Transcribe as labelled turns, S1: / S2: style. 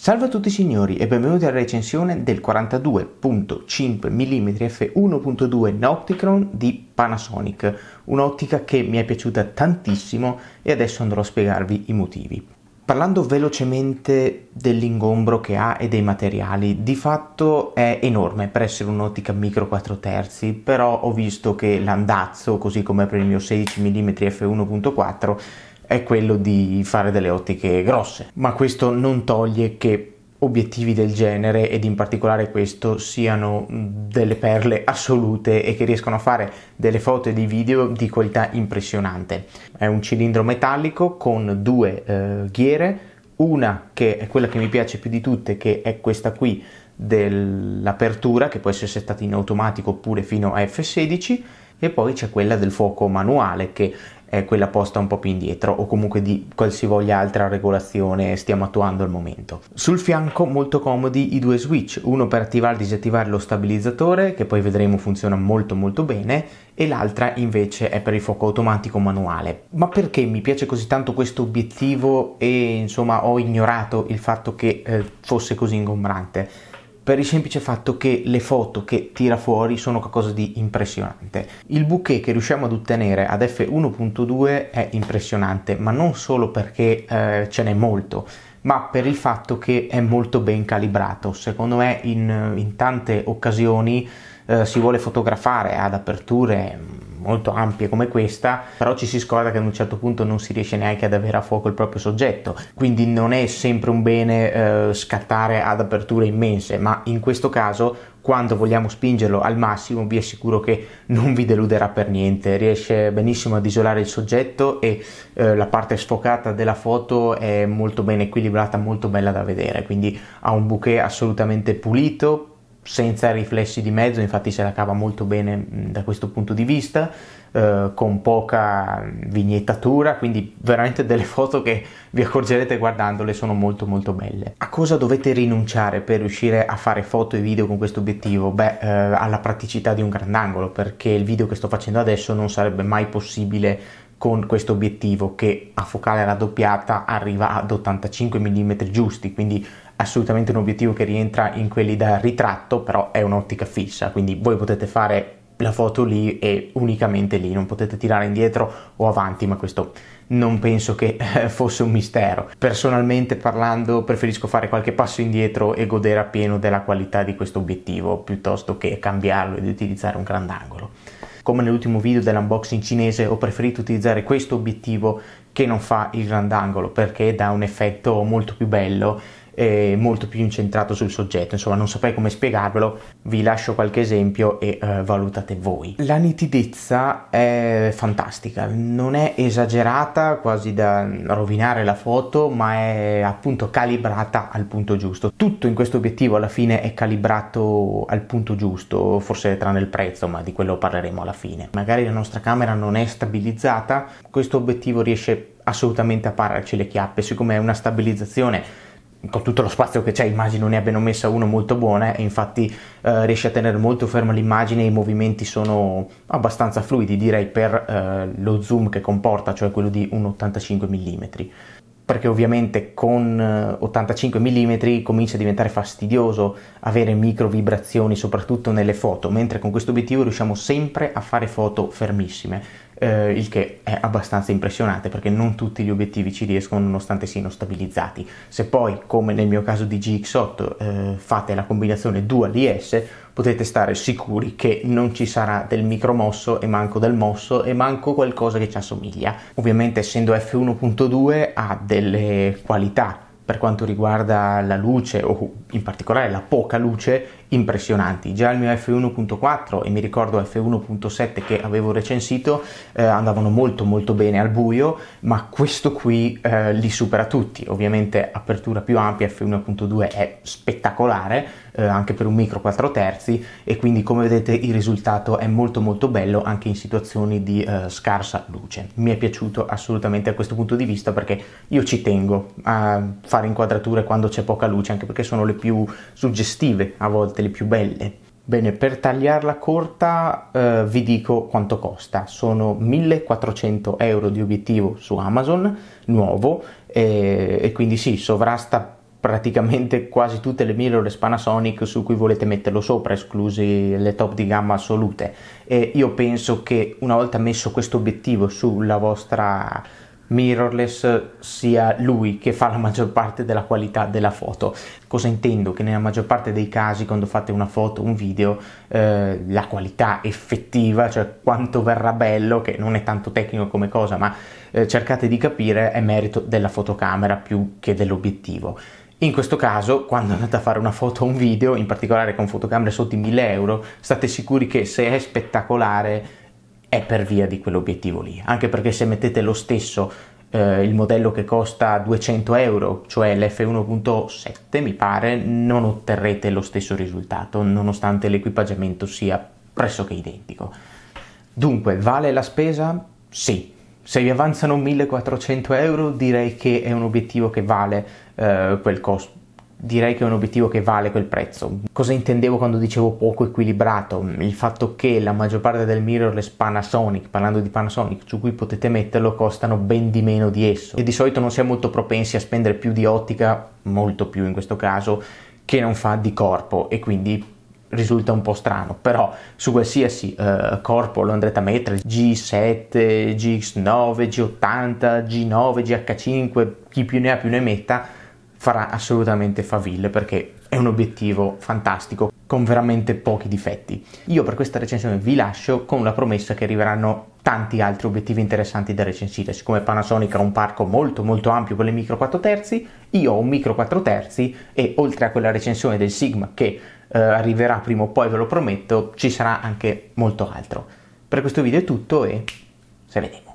S1: Salve a tutti signori e benvenuti alla recensione del 42.5 mm f1.2 Nauticron di Panasonic, un'ottica che mi è piaciuta tantissimo e adesso andrò a spiegarvi i motivi. Parlando velocemente dell'ingombro che ha e dei materiali, di fatto è enorme per essere un'ottica micro 4 terzi, però ho visto che l'andazzo, così come per il mio 16 mm f1.4, è quello di fare delle ottiche grosse, ma questo non toglie che obiettivi del genere ed in particolare questo siano delle perle assolute e che riescono a fare delle foto e dei video di qualità impressionante. È un cilindro metallico con due eh, ghiere, una che è quella che mi piace più di tutte che è questa qui dell'apertura che può essere settata in automatico oppure fino a F16 e poi c'è quella del fuoco manuale che è quella posta un po' più indietro o comunque di qualsivoglia altra regolazione stiamo attuando al momento. Sul fianco molto comodi i due switch, uno per attivare e disattivare lo stabilizzatore che poi vedremo funziona molto molto bene e l'altra invece è per il fuoco automatico manuale. Ma perché mi piace così tanto questo obiettivo e insomma ho ignorato il fatto che eh, fosse così ingombrante? per il semplice fatto che le foto che tira fuori sono qualcosa di impressionante. Il bouquet che riusciamo ad ottenere ad f1.2 è impressionante, ma non solo perché eh, ce n'è molto, ma per il fatto che è molto ben calibrato. Secondo me in, in tante occasioni eh, si vuole fotografare ad aperture mm, molto ampie come questa, però ci si scorda che ad un certo punto non si riesce neanche ad avere a fuoco il proprio soggetto, quindi non è sempre un bene eh, scattare ad aperture immense, ma in questo caso quando vogliamo spingerlo al massimo vi assicuro che non vi deluderà per niente, riesce benissimo ad isolare il soggetto e eh, la parte sfocata della foto è molto ben equilibrata, molto bella da vedere, quindi ha un bouquet assolutamente pulito, senza riflessi di mezzo, infatti se la cava molto bene da questo punto di vista, eh, con poca vignettatura, quindi veramente delle foto che vi accorgerete guardandole sono molto molto belle. A cosa dovete rinunciare per riuscire a fare foto e video con questo obiettivo? Beh, eh, alla praticità di un grandangolo, perché il video che sto facendo adesso non sarebbe mai possibile con questo obiettivo che a focale raddoppiata arriva ad 85 mm giusti, quindi assolutamente un obiettivo che rientra in quelli da ritratto, però è un'ottica fissa, quindi voi potete fare la foto lì e unicamente lì, non potete tirare indietro o avanti, ma questo non penso che eh, fosse un mistero. Personalmente parlando preferisco fare qualche passo indietro e godere appieno della qualità di questo obiettivo piuttosto che cambiarlo ed utilizzare un grandangolo. Come nell'ultimo video dell'unboxing cinese ho preferito utilizzare questo obiettivo che non fa il grandangolo perché dà un effetto molto più bello eh, molto più incentrato sul soggetto. Insomma, non saprei come spiegarvelo, vi lascio qualche esempio e eh, valutate voi. La nitidezza è fantastica, non è esagerata quasi da rovinare la foto, ma è appunto calibrata al punto giusto. Tutto in questo obiettivo alla fine è calibrato al punto giusto, forse tranne il prezzo, ma di quello parleremo alla fine. Magari la nostra camera non è stabilizzata, questo obiettivo riesce assolutamente a pararci le chiappe, siccome è una stabilizzazione con tutto lo spazio che c'è immagino ne abbiano messa uno molto buono, eh, e infatti eh, riesce a tenere molto ferma l'immagine e i movimenti sono abbastanza fluidi direi per eh, lo zoom che comporta cioè quello di un 85 mm perché ovviamente con 85 eh, mm comincia a diventare fastidioso avere micro vibrazioni soprattutto nelle foto mentre con questo obiettivo riusciamo sempre a fare foto fermissime eh, il che è abbastanza impressionante perché non tutti gli obiettivi ci riescono nonostante siano stabilizzati. Se poi, come nel mio caso di GX8, eh, fate la combinazione dual IS, potete stare sicuri che non ci sarà del micromosso e manco del mosso e manco qualcosa che ci assomiglia. Ovviamente essendo F1.2 ha delle qualità per quanto riguarda la luce o in particolare la poca luce impressionanti. Già il mio F1.4 e mi ricordo F1.7 che avevo recensito eh, andavano molto molto bene al buio, ma questo qui eh, li supera tutti. Ovviamente apertura più ampia F1.2 è spettacolare, eh, anche per un micro 4 terzi e quindi come vedete il risultato è molto molto bello anche in situazioni di eh, scarsa luce. Mi è piaciuto assolutamente a questo punto di vista perché io ci tengo a fare inquadrature quando c'è poca luce anche perché sono le più suggestive, a volte le più belle. Bene, per tagliarla corta eh, vi dico quanto costa. Sono 1400 euro di obiettivo su Amazon, nuovo, e, eh, e quindi sì, sovrasta praticamente quasi tutte le mirrorless Panasonic su cui volete metterlo sopra, esclusi le top di gamma assolute. E io penso che una volta messo questo obiettivo sulla vostra mirrorless sia lui che fa la maggior parte della qualità della foto. Cosa intendo? Che nella maggior parte dei casi quando fate una foto, un video, eh, la qualità effettiva, cioè quanto verrà bello, che non è tanto tecnico come cosa, ma eh, cercate di capire, è merito della fotocamera più che dell'obiettivo in questo caso, quando andate a fare una foto o un video, in particolare con fotocamere sotto i 1000 euro, state sicuri che se è spettacolare è per via di quell'obiettivo lì. Anche perché se mettete lo stesso eh, il modello che costa 200 euro, cioè l'F1.7 mi pare, non otterrete lo stesso risultato, nonostante l'equipaggiamento sia pressoché identico. Dunque, vale la spesa? Sì se vi avanzano 1400 euro direi che è un obiettivo che vale eh, quel costo direi che è un obiettivo che vale quel prezzo. Cosa intendevo quando dicevo poco equilibrato? Il fatto che la maggior parte del mirrorless Panasonic, parlando di Panasonic, su cui potete metterlo, costano ben di meno di esso e di solito non si è molto propensi a spendere più di ottica, molto più in questo caso, che non fa di corpo e quindi risulta un po' strano, però su qualsiasi eh, corpo lo andrete a mettere, G7, GX9, G80, G9, GH5, chi più ne ha più ne metta, farà assolutamente faville perché è un obiettivo fantastico con veramente pochi difetti. Io per questa recensione vi lascio con la promessa che arriveranno tanti altri obiettivi interessanti da recensire. Siccome Panasonic ha un parco molto molto ampio con le micro 4 terzi, io ho un micro 4 terzi e oltre a quella recensione del Sigma che eh, arriverà prima o poi, ve lo prometto, ci sarà anche molto altro. Per questo video è tutto e se vediamo.